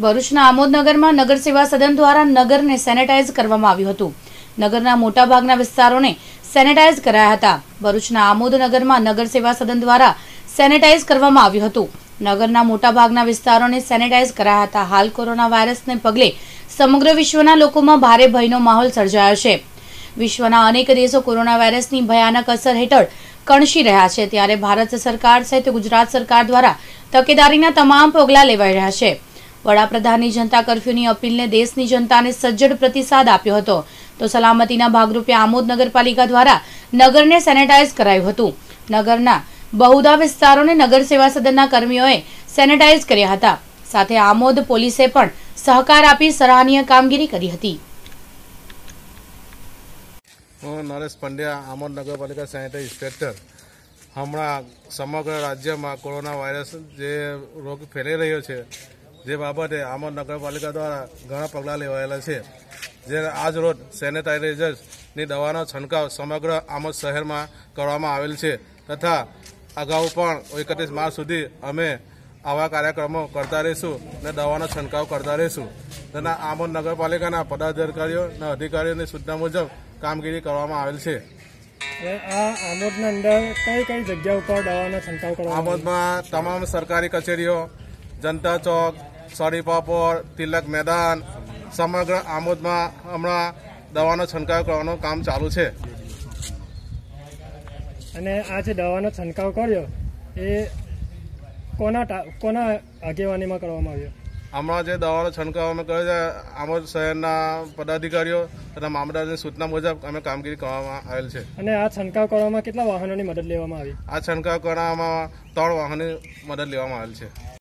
ભરૂચના આમોદનગરમાં નગર સેવા સદન દ્વારા નગરને સેનેટાઈઝ કરવામાં આવ્યું હતું નગરના મોટાભાગના વિસ્તારોને સેનેટાઈઝ કરાયા હતા ભરૂચના આમોદનગરમાં નગર સેવા સદન દ્વારા સેનેટાઈઝ કરવામાં આવ્યું હતું નગરના મોટાભાગના વિસ્તારોને સેનેટાઈઝ કરાયા હતા હાલ કોરોના વાયરસને પગલે સમગ્ર વિશ્વના લોકોમાં ભારે ભયનો માહોલ સર્જાયો છે વિશ્વના અનેક દેશો કોરોના વાયરસની ભયાનક અસર હેઠળ કણસી રહ્યા છે ત્યારે ભારત સરકાર સહિત ગુજરાત સરકાર દ્વારા તકેદારીના તમામ પગલાં લેવાઈ રહ્યા છે વડાપ્રધાનની જનતા કર્ફ્યુની અપીલને દેશની જનતાને સજ્જડ પ્રતિસાદ આપ્યો હતો તો સલામતીના ભાગરૂપે આમોદ નગરપાલિકા દ્વારા નગરને સેનેટાઇઝ કરાયું હતું નગરના બહુધા વિસ્તારોને નગર સેવા સદનના કર્મીઓએ સેનેટાઇઝ કર્યા હતા સાથે આમોદ પોલીસે પણ સહકાર આપી સરાહનીય કામગીરી કરી હતી હું નરેશ પંડ્યા આમોદ નગરપાલિકા સેનેટરી ઇન્સ્પેક્ટર હમણાં સમગ્ર રાજ્યમાં કોરોના વાયરસ જે રોગ ફેલાઈ રહ્યો છે જે બાબતે આમોદ નગરપાલિકા દ્વારા ઘણા પગલાં લેવાયેલા છે જે આજ રોજ સેનેટાઇઝર્સની દવાનો છંટકાવ સમગ્ર આમોદ શહેરમાં કરવામાં આવેલ છે તથા અગાઉ પણ એકત્રીસ માર્ચ સુધી અમે આવા કાર્યક્રમો કરતા રહીશું અને દવાનો છંટકાવ કરતા રહીશું તેના આમોદ નગરપાલિકાના પદાધિકારીઓના અધિકારીઓની સૂચના મુજબ કામગીરી કરવામાં આવેલ છે આ આમોદના અંદર કઈ કઈ જગ્યા ઉપર દવાનો છંટકાવ કરવામાં આમોદમાં તમામ સરકારી કચેરીઓ જનતા ચોક સડી પાપોર તિલક મેદાન સમગ્ર આમોદમાં હમણાં દવાનો છંટકાવ કરવાનું કામ ચાલુ છે અને આ જે દવાનો છંટકાવ કર્યો એ કોના કોના આગેવાનીમાં કરવામાં આવ્યો હમણાં જે દવાનો છંટકાવ અમે કર્યો છે આમોદ શહેરના પદાધિકારીઓ તથા મામલતદારની સૂચના મુજબ અમે કામગીરી કરવામાં આવેલ છે અને આ છંટકાવ કરવામાં કેટલા વાહનોની મદદ લેવામાં આવી આ છંટકાવ કરવામાં ત્રણ વાહનની મદદ લેવામાં આવેલ છે